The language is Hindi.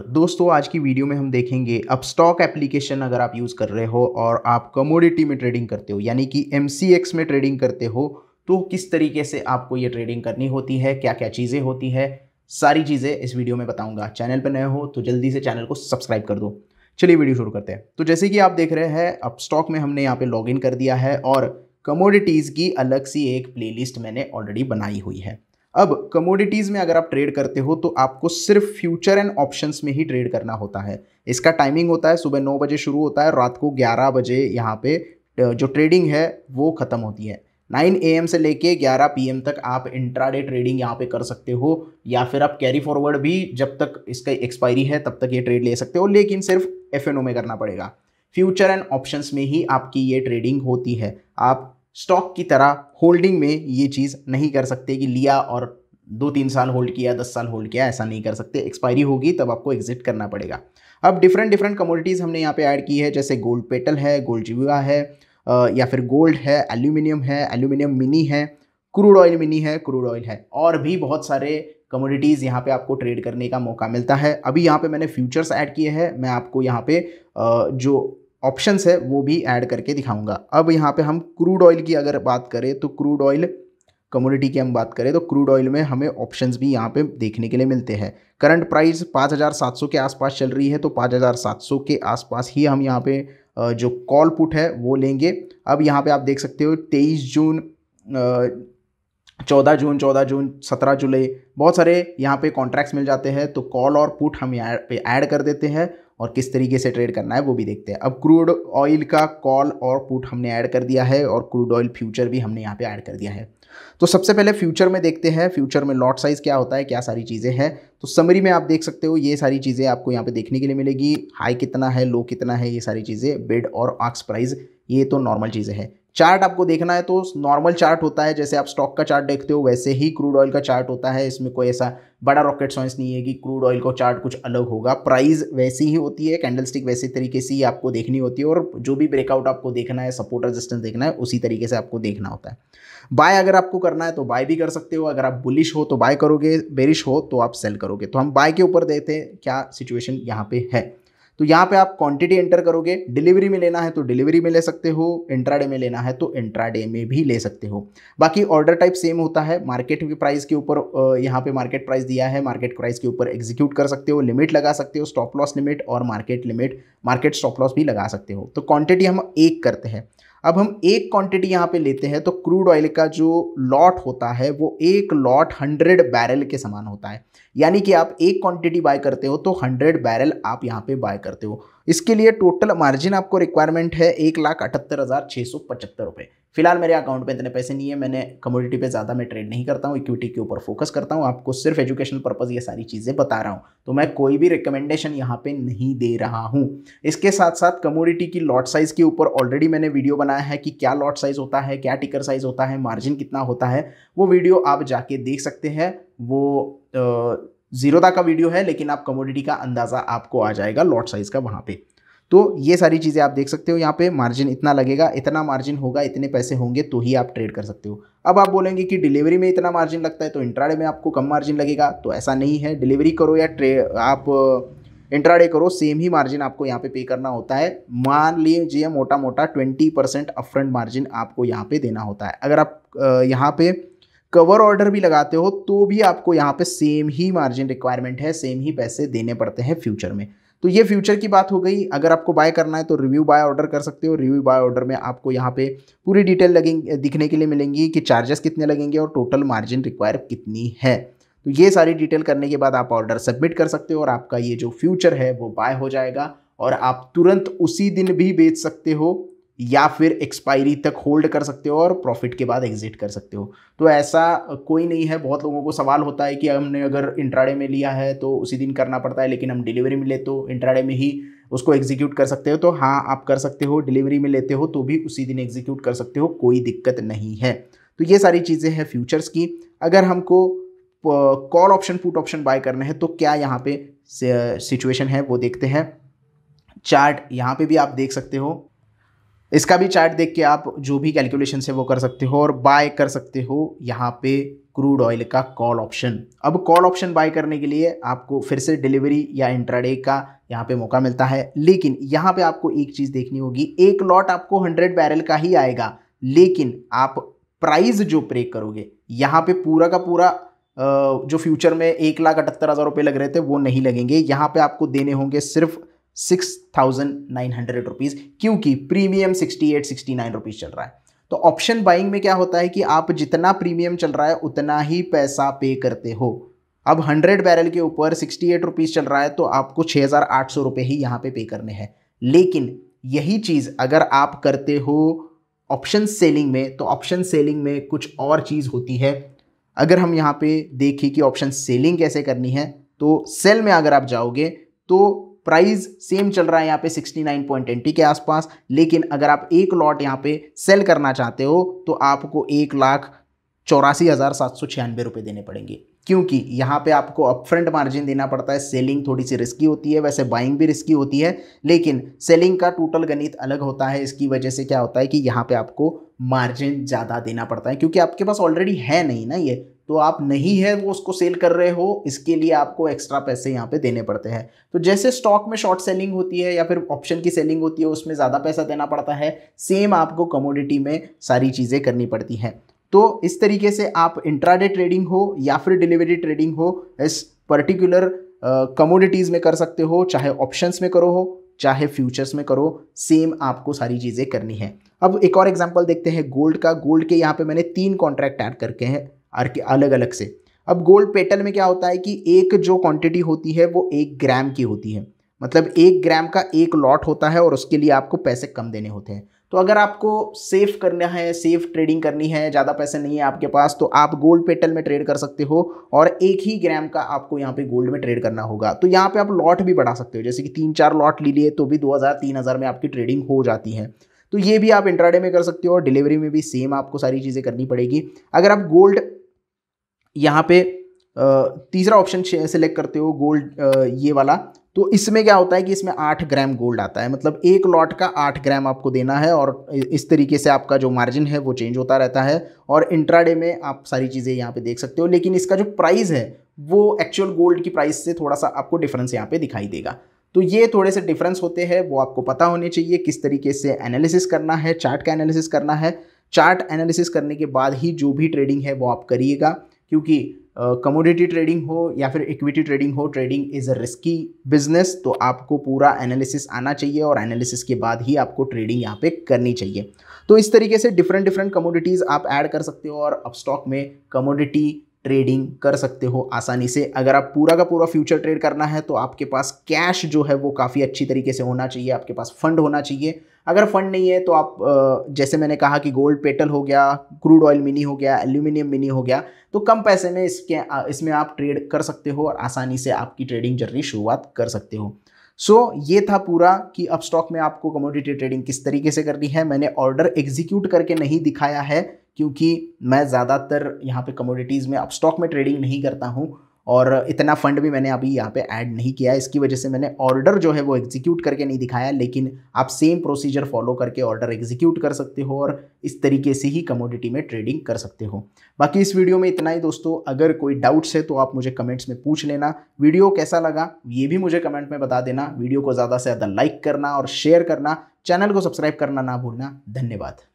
दोस्तों आज की वीडियो में हम देखेंगे अब स्टॉक एप्लीकेशन अगर आप यूज़ कर रहे हो और आप कमोडिटी में ट्रेडिंग करते हो यानी कि एम में ट्रेडिंग करते हो तो किस तरीके से आपको ये ट्रेडिंग करनी होती है क्या क्या चीज़ें होती है सारी चीज़ें इस वीडियो में बताऊंगा चैनल पर नए हो तो जल्दी से चैनल को सब्सक्राइब कर दो चलिए वीडियो शुरू करते हैं तो जैसे कि आप देख रहे हैं अब स्टॉक में हमने यहाँ पे लॉगिन कर दिया है और कमोडिटीज़ की अलग सी एक प्लेलिस्ट मैंने ऑलरेडी बनाई हुई है अब कमोडिटीज़ में अगर आप ट्रेड करते हो तो आपको सिर्फ फ्यूचर एंड ऑप्शंस में ही ट्रेड करना होता है इसका टाइमिंग होता है सुबह नौ बजे शुरू होता है रात को ग्यारह बजे यहाँ पे जो ट्रेडिंग है वो ख़त्म होती है 9 ए से लेके 11 पी तक आप इंट्राडे ट्रेडिंग यहाँ पे कर सकते हो या फिर आप कैरी फॉरवर्ड भी जब तक इसका एक्सपायरी है तब तक ये ट्रेड ले सकते हो लेकिन सिर्फ एफ में करना पड़ेगा फ्यूचर एंड ऑप्शंस में ही आपकी ये ट्रेडिंग होती है आप स्टॉक की तरह होल्डिंग में ये चीज़ नहीं कर सकते कि लिया और दो तीन साल होल्ड किया दस साल होल्ड किया ऐसा नहीं कर सकते एक्सपायरी होगी तब आपको एग्जिट करना पड़ेगा अब डिफरेंट डिफरेंट कमोडिटीज़ हमने यहाँ पे ऐड की है जैसे गोल्ड पेटल है गोल्ड जीवा है या फिर गोल्ड है एल्यूमिनियम है एल्यूमिनियम मिनी है क्रूड ऑयल मिनी है क्रूड ऑयल है और भी बहुत सारे कमोडिटीज़ यहाँ पे आपको ट्रेड करने का मौका मिलता है अभी यहाँ पे मैंने फ्यूचर्स ऐड किए हैं मैं आपको यहाँ पे जो ऑप्शंस है वो भी ऐड करके दिखाऊंगा अब यहाँ पे हम क्रूड ऑयल की अगर बात करें तो क्रूड ऑयल कम्युनिटी की हम बात करें तो क्रूड ऑयल में हमें ऑप्शंस भी यहाँ पे देखने के लिए मिलते हैं करंट प्राइस 5,700 के आसपास चल रही है तो 5,700 के आसपास ही हम यहाँ पे जो कॉल पुट है वो लेंगे अब यहाँ पे आप देख सकते हो 23 जून चौदह जून चौदह जून सत्रह जुलाई बहुत सारे यहाँ पे कॉन्ट्रैक्ट्स मिल जाते हैं तो कॉल और पुट हम यहाँ पे ऐड कर देते हैं और किस तरीके से ट्रेड करना है वो भी देखते हैं अब क्रूड ऑयल का कॉल और पुट हमने ऐड कर दिया है और क्रूड ऑयल फ्यूचर भी हमने यहाँ पे ऐड कर दिया है तो सबसे पहले फ्यूचर में देखते हैं फ्यूचर में लॉट साइज़ क्या होता है क्या सारी चीज़ें हैं तो समरी में आप देख सकते हो ये सारी चीज़ें आपको यहाँ पे देखने के लिए मिलेगी हाई कितना है लो कितना है ये सारी चीज़ें बेड और आक्स प्राइस ये तो नॉर्मल चीज़ें हैं चार्ट आपको देखना है तो नॉर्मल चार्ट होता है जैसे आप स्टॉक का चार्ट देखते हो वैसे ही क्रूड ऑयल का चार्ट होता है इसमें कोई ऐसा बड़ा रॉकेट साइंस नहीं है कि क्रूड ऑयल का चार्ट कुछ अलग होगा प्राइस वैसी ही होती है कैंडलस्टिक वैसे तरीके से ही आपको देखनी होती है और जो भी ब्रेकआउट आपको देखना है सपोर्ट रेजिस्टेंस देखना है उसी तरीके से आपको देखना होता है बाय अगर आपको करना है तो बाय भी कर सकते हो अगर आप बुलिश हो तो बाय करोगे बेरिश हो तो आप सेल करोगे तो हम बाय के ऊपर देते हैं क्या सिचुएशन यहाँ पे है तो यहाँ पे आप क्वांटिटी एंटर करोगे डिलीवरी में लेना है तो डिलीवरी में ले सकते हो इंट्राडे में लेना है तो इंट्राडे में भी ले सकते हो बाकी ऑर्डर टाइप सेम होता है मार्केट के प्राइस के ऊपर यहाँ पे मार्केट प्राइस दिया है मार्केट प्राइस के ऊपर एग्जीक्यूट कर सकते हो लिमिट लगा सकते हो स्टॉप लॉस लिमिट और market limit market stop loss भी लगा सकते हो तो क्वान्टिटी हम एक करते हैं अब हम एक क्वांटिटी यहाँ पे लेते हैं तो क्रूड ऑयल का जो लॉट होता है वो एक लॉट हंड्रेड बैरल के समान होता है यानी कि आप एक क्वांटिटी बाय करते हो तो हंड्रेड बैरल आप यहाँ पे बाय करते हो इसके लिए टोटल मार्जिन आपको रिक्वायरमेंट है एक लाख अठहत्तर हज़ार छः सौ पचहत्तर रुपये फिलहाल मेरे अकाउंट में इतने पैसे नहीं है मैंने कमोडिटी पे ज़्यादा मैं ट्रेड नहीं करता हूँ इक्विटी के ऊपर फोकस करता हूँ आपको सिर्फ एजुकेशन पर्पज़ ये सारी चीज़ें बता रहा हूँ तो मैं कोई भी रिकमेंडेशन यहाँ पर नहीं दे रहा हूँ इसके साथ साथ कमोडिटी की लॉट साइज़ के ऊपर ऑलरेडी मैंने वीडियो बनाया है कि क्या लॉट साइज़ होता है क्या टिकर साइज़ होता है मार्जिन कितना होता है वो वीडियो आप जाके देख सकते हैं वो जीरोदा का वीडियो है लेकिन आप कमोडिटी का अंदाज़ा आपको आ जाएगा लॉट साइज़ का वहाँ पे तो ये सारी चीज़ें आप देख सकते हो यहाँ पे मार्जिन इतना लगेगा इतना मार्जिन होगा इतने पैसे होंगे तो ही आप ट्रेड कर सकते हो अब आप बोलेंगे कि डिलीवरी में इतना मार्जिन लगता है तो इंट्राडे में आपको कम मार्जिन लगेगा तो ऐसा नहीं है डिलीवरी करो या ट्रे आप इंट्राडे uh, करो सेम ही मार्जिन आपको यहाँ पे पे करना होता है मान लीजिए मोटा मोटा ट्वेंटी परसेंट अपफ्रंट मार्जिन आपको यहाँ पे देना होता है अगर आप uh, यहाँ पे कवर ऑर्डर भी लगाते हो तो भी आपको यहाँ पे सेम ही मार्जिन रिक्वायरमेंट है सेम ही पैसे देने पड़ते हैं फ्यूचर में तो ये फ्यूचर की बात हो गई अगर आपको बाय करना है तो रिव्यू बाय ऑर्डर कर सकते हो रिव्यू बाय ऑर्डर में आपको यहाँ पे पूरी डिटेल लगेंगे दिखने के लिए मिलेंगी कि चार्जेस कितने लगेंगे और टोटल मार्जिन रिक्वायर कितनी है तो ये सारी डिटेल करने के बाद आप ऑर्डर सबमिट कर सकते हो और आपका ये जो फ्यूचर है वो बाय हो जाएगा और आप तुरंत उसी दिन भी बेच सकते हो या फिर एक्सपायरी तक होल्ड कर सकते हो और प्रॉफिट के बाद एग्जिट कर सकते हो तो ऐसा कोई नहीं है बहुत लोगों को सवाल होता है कि हमने अगर इंट्राडे में लिया है तो उसी दिन करना पड़ता है लेकिन हम डिलीवरी में ले तो इंट्राडे में ही उसको एग्जीक्यूट कर सकते हो तो हाँ आप कर सकते हो डिलीवरी में लेते हो तो भी उसी दिन एग्जीक्यूट कर सकते हो कोई दिक्कत नहीं है तो ये सारी चीज़ें हैं फ्यूचर्स की अगर हमको call option put option buy करने हैं तो क्या यहाँ पे सिचुएशन है वो देखते हैं चार्ट यहाँ पे भी आप देख सकते हो इसका भी चार्ट देख के आप जो भी कैलकुलेशन है वो कर सकते हो और बाय कर सकते हो यहाँ पे क्रूड ऑयल का कॉल ऑप्शन अब कॉल ऑप्शन बाय करने के लिए आपको फिर से डिलीवरी या इंट्राडे का यहाँ पे मौका मिलता है लेकिन यहाँ पे आपको एक चीज़ देखनी होगी एक लॉट आपको 100 बैरल का ही आएगा लेकिन आप प्राइस जो प्रे करोगे यहाँ पे पूरा का पूरा जो फ्यूचर में एक लाख अठहत्तर हज़ार रुपये लग रहे थे वो नहीं लगेंगे यहाँ पे आपको देने होंगे सिर्फ six thousand nine hundred rupees क्योंकि premium sixty eight sixty nine rupees चल रहा है तो ऑप्शन बाइंग में क्या होता है कि आप जितना प्रीमियम चल रहा है उतना ही पैसा पे करते हो अब हंड्रेड बैरल के ऊपर सिक्सटी एट रुपीज़ चल रहा है तो आपको छः हज़ार आठ सौ रुपये ही यहाँ पे पे करने हैं लेकिन यही चीज़ अगर आप करते हो ऑप्शन सेलिंग में तो ऑप्शन सेलिंग में कुछ और चीज़ होती है अगर हम यहाँ पे देखें कि ऑप्शन सेलिंग कैसे करनी है तो सेल में अगर आप जाओगे तो प्राइस सेम चल रहा है यहाँ पे 69.20 के आसपास लेकिन अगर आप एक लॉट यहाँ पे सेल करना चाहते हो तो आपको एक लाख चौरासी हज़ार सात सौ छियानवे रुपये देने पड़ेंगे क्योंकि यहाँ पे आपको अपफ्रंट मार्जिन देना पड़ता है सेलिंग थोड़ी सी रिस्की होती है वैसे बाइंग भी रिस्की होती है लेकिन सेलिंग का टोटल गणित अलग होता है इसकी वजह से क्या होता है कि यहाँ पे आपको मार्जिन ज़्यादा देना पड़ता है क्योंकि आपके पास ऑलरेडी है नहीं ना ये तो आप नहीं है वो उसको सेल कर रहे हो इसके लिए आपको एक्स्ट्रा पैसे यहाँ पे देने पड़ते हैं तो जैसे स्टॉक में शॉर्ट सेलिंग होती है या फिर ऑप्शन की सेलिंग होती है उसमें ज़्यादा पैसा देना पड़ता है सेम आपको कमोडिटी में सारी चीज़ें करनी पड़ती हैं तो इस तरीके से आप इंट्राडे ट्रेडिंग हो या फिर डिलीवरी ट्रेडिंग हो इस पर्टिकुलर कमोडिटीज़ uh, में कर सकते हो चाहे ऑप्शंस में करो हो चाहे फ्यूचर्स में करो सेम आपको सारी चीज़ें करनी है अब एक और एग्जांपल देखते हैं गोल्ड का गोल्ड के यहाँ पे मैंने तीन कॉन्ट्रैक्ट ऐड करके हैं आर अलग अलग से अब गोल्ड पेटल में क्या होता है कि एक जो क्वांटिटी होती है वो एक ग्राम की होती है मतलब एक ग्राम का एक लॉट होता है और उसके लिए आपको पैसे कम देने होते हैं तो अगर आपको सेफ करना है सेफ ट्रेडिंग करनी है ज़्यादा पैसे नहीं है आपके पास तो आप गोल्ड पेटल में ट्रेड कर सकते हो और एक ही ग्राम का आपको यहाँ पे गोल्ड में ट्रेड करना होगा तो यहाँ पे आप लॉट भी बढ़ा सकते हो जैसे कि तीन चार लॉट ले लिए तो भी 2000 3000 में आपकी ट्रेडिंग हो जाती है तो ये भी आप इंट्राडे में कर सकते हो और डिलीवरी में भी सेम आपको सारी चीज़ें करनी पड़ेगी अगर आप गोल्ड यहाँ पे तीसरा ऑप्शन सेलेक्ट करते हो गोल्ड ये वाला तो इसमें क्या होता है कि इसमें आठ ग्राम गोल्ड आता है मतलब एक लॉट का आठ ग्राम आपको देना है और इस तरीके से आपका जो मार्जिन है वो चेंज होता रहता है और इंट्राडे में आप सारी चीज़ें यहाँ पे देख सकते हो लेकिन इसका जो प्राइस है वो एक्चुअल गोल्ड की प्राइस से थोड़ा सा आपको डिफरेंस यहाँ पर दिखाई देगा तो ये थोड़े से डिफरेंस होते हैं वो आपको पता होने चाहिए किस तरीके से एनालिसिस करना है चार्ट का एनालिसिस करना है चार्ट एनालिसिस करने के बाद ही जो भी ट्रेडिंग है वो आप करिएगा क्योंकि कमोडिटी uh, ट्रेडिंग हो या फिर इक्विटी ट्रेडिंग हो trading is a risky business तो आपको पूरा एनालिसिस आना चाहिए और एनालिसिस के बाद ही आपको ट्रेडिंग यहाँ पे करनी चाहिए तो इस तरीके से डिफरेंट डिफरेंट कमोडिटीज़ आप ऐड कर सकते हो और अब स्टॉक में कमोडिटी ट्रेडिंग कर सकते हो आसानी से अगर आप पूरा का पूरा फ्यूचर ट्रेड करना है तो आपके पास कैश जो है वो काफ़ी अच्छी तरीके से होना चाहिए आपके पास फंड होना चाहिए अगर फंड नहीं है तो आप जैसे मैंने कहा कि गोल्ड पेटल हो गया क्रूड ऑयल मिनी हो गया एल्यूमिनियम मिनी हो गया तो कम पैसे में इसके इसमें आप ट्रेड कर सकते हो और आसानी से आपकी ट्रेडिंग जर्नी शुरुआत कर सकते हो सो so, ये था पूरा कि अब स्टॉक में आपको कमोडिटी ट्रेडिंग किस तरीके से करनी है मैंने ऑर्डर एग्जीक्यूट करके नहीं दिखाया है क्योंकि मैं ज़्यादातर यहाँ पे कमोडिटीज़ में अब स्टॉक में ट्रेडिंग नहीं करता हूँ और इतना फंड भी मैंने अभी यहाँ पे ऐड नहीं किया इसकी वजह से मैंने ऑर्डर जो है वो एग्जीक्यूट करके नहीं दिखाया लेकिन आप सेम प्रोसीजर फॉलो करके ऑर्डर एग्जीक्यूट कर सकते हो और इस तरीके से ही कमोडिटी में ट्रेडिंग कर सकते हो बाकी इस वीडियो में इतना ही दोस्तों अगर कोई डाउट्स है तो आप मुझे कमेंट्स में पूछ लेना वीडियो कैसा लगा ये भी मुझे कमेंट में बता देना वीडियो को ज़्यादा से ज़्यादा लाइक करना और शेयर करना चैनल को सब्सक्राइब करना ना भूलना धन्यवाद